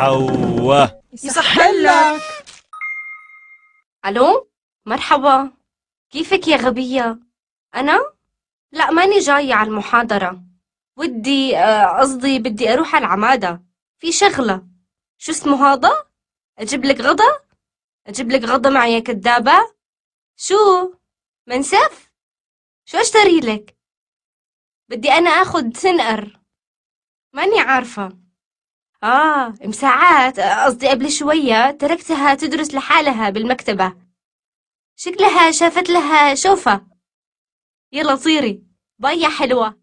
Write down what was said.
حوا يصح لك الو مرحبا كيفك يا غبية انا لا ماني جاية على المحاضرة ودي آه، قصدي بدي اروح على العمادة في شغلة شو اسمه هذا اجيب لك غدا اجيب لك غدا معي يا كدابة شو منسف شو اشتري لك بدي انا أخذ سنقر ماني عارفه آه مساعات قصدي قبل شوية تركتها تدرس لحالها بالمكتبة شكلها شافت لها شوفة يلا طيري باي يا حلوة